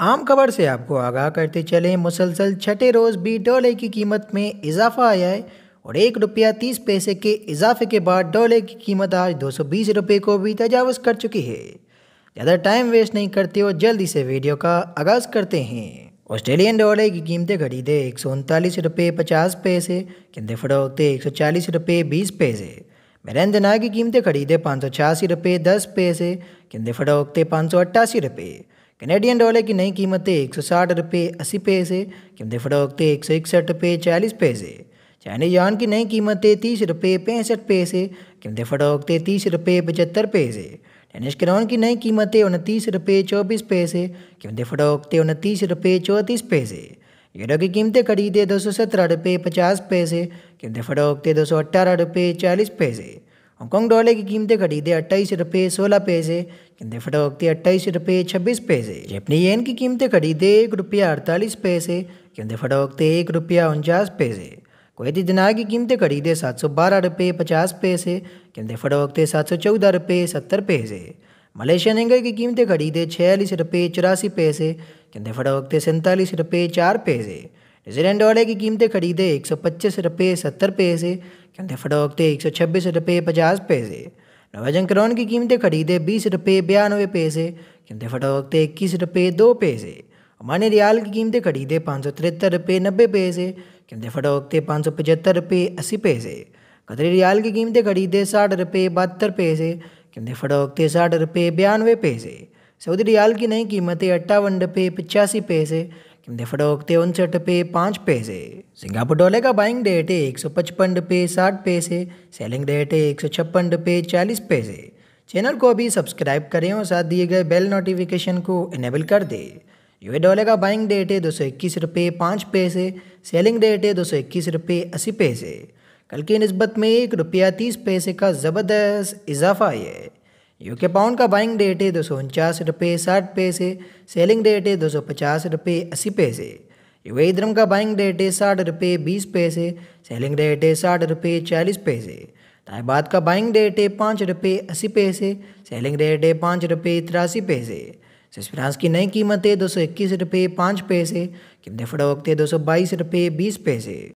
आम खबर से आपको आगाह करते चले मुसलसल छठे रोज़ भी डॉलर की कीमत में इजाफा आया है और एक रुपया तीस पैसे के इजाफे के बाद डॉलर की कीमत आज दो सौ बीस रुपये को भी तजावज़ कर चुकी है ज़्यादा टाइम वेस्ट नहीं करते और जल्दी से वीडियो का आगाज़ करते हैं ऑस्ट्रेलियन डॉलर की कीमतें घटी थे एक सौ उनतालीस रुपये पचास पैसे किंदे फरोखते एक सौ चालीस रुपये बीस पैसे मेरन दना की कीमतें खरीदे पाँच सौ छियासी रुपये दस पैसे किंदे फरोखते पाँच सौ अट्ठासी रुपये कैनेडियन डॉलर की नई कीमतें एक सौ साठ रुपये अस्सी पैसे कीमतें फटोकते एक सौ इकसठ रुपये चालीस पैसे चाइनीज यान की नई कीमतें तीस रुपये पैंसठ पैसे कीमतें फटोकते तीस रुपये पचहत्तर पैसे टेनिस क्राउन की नई कीमतें उनतीस रुपये चौबीस पैसे कीमतें फटोकते उनतीस रुपये चौंतीस पैसे यूरो की कीमतें खरीदे दो सौ सत्रह रुपये पचास पैसे कीमतें फटोकते दो सौ अट्ठारह रुपये चालीस पैसे हांगकॉन्ग डॉलर की कीमतें घटी थी अट्ठाईस रुपये सोलह पैसे किंतु फटोक थी अट्ठाईस रुपये छब्बीस पैसे जपनी येन की कीमतें घटी थी एक रुपया अड़तालीस पैसे किंतु फटोक थे एक रुपया उनचास पैसे कुवैती दिनार की कीमतें घटी थी सात सौ बारह रुपये पचास पैसे किंतु फटोक वक्त सात सौ चौदह रुपये सत्तर पैसे मलेशिया नेंगे की कीमतें घटी थी छियालीस रुपये चौरासी पैसे किंतु फटोक वक्त सैंतालीस रुपये चार पैसे न्यूजीलैंड डॉलर की कीमतें खरीदे एक सौ पच्चीस रुपये सत्तर पैसे कहते फटोकते एक सौ छब्बीस रुपये पचास पैसे नवाजन करोन की कीमतें खरीदे बीस रुपये बयानवे पैसे कहते फटोकते इक्कीस रुपये दो पैसे अमानी रियाल की कीमतें खरीदे पाँच सौ तिहत्तर रुपये नब्बे पैसे कहते फटोकते पाँच सौ पचहत्तर रुपये अस्सी पैसे कतरी रियाल की कीमतें खरीदे साठ रुपये बहत्तर पैसे कहते फटोकते साठ रुपये बयानवे पैसे सऊदी रियाल की नई कीमतें अट्ठावन रुपये पचासी पैसे निफ्ट ओकते उनसठ पे पाँच पैसे सिंगापुर डॉलर का बाइंग डेट है एक सौ पचपन पे साठ पैसे सेलिंग डेट है एक सौ छप्पन पे चालीस पैसे चैनल को अभी सब्सक्राइब करें और साथ दिए गए बेल नोटिफिकेशन को इनेबल कर दें यूए डॉलर का बाइंग डेट है दो सौ इक्कीस रुपये पाँच पैसे सेलिंग डेट है दो सौ इक्कीस रुपये अस्सी पैसे कल की नस्बत में एक रुपया तीस पैसे का ज़बरदस्त इजाफा है यूके पाउंड का बाइंग रेट है दो सौ उनचास रुपये साठ पैसे सेलिंग रेट है दो सौ पचास रुपये अस्सी पैसे यूएई धर्म का बाइंग रेट है साठ रुपये बीस पैसे सेलिंग रेट है साठ रुपये चालीस पैसे ताइबाद का बाइंग रेट है पाँच रुपये अस्सी पैसे सेलिंग रेट है पाँच रुपये तिरासी पैसे स्विस फ्रांस की नई कीमत है दो सौ इक्कीस रुपये पाँच पैसे किमत फरोख्त है दो सौ बाईस रुपये बीस पैसे